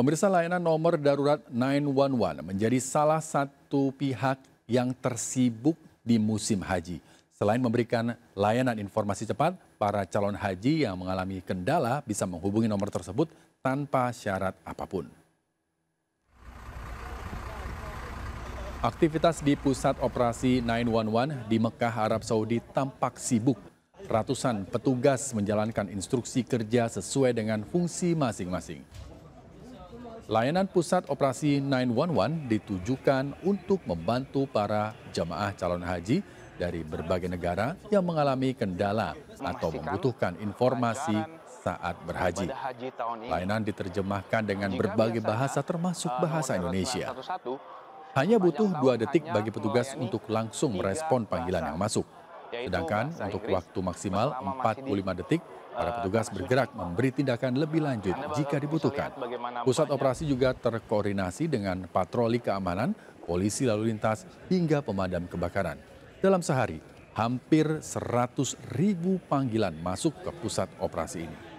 Pemirsa layanan nomor darurat 911 menjadi salah satu pihak yang tersibuk di musim haji. Selain memberikan layanan informasi cepat, para calon haji yang mengalami kendala bisa menghubungi nomor tersebut tanpa syarat apapun. Aktivitas di pusat operasi 911 di Mekah, Arab Saudi tampak sibuk. Ratusan petugas menjalankan instruksi kerja sesuai dengan fungsi masing-masing. Layanan pusat operasi 911 ditujukan untuk membantu para jemaah calon haji dari berbagai negara yang mengalami kendala atau membutuhkan informasi saat berhaji. Layanan diterjemahkan dengan berbagai bahasa termasuk eh, bahasa Indonesia. Hanya butuh dua detik bagi petugas untuk langsung merespon panggilan yang masuk. Sedangkan untuk waktu maksimal 45 detik, para eh, petugas bergerak memberi tindakan lebih lanjut jika dibutuhkan. Pusat operasi juga terkoordinasi dengan patroli keamanan, polisi lalu lintas, hingga pemadam kebakaran. Dalam sehari, hampir 100 ribu panggilan masuk ke pusat operasi ini.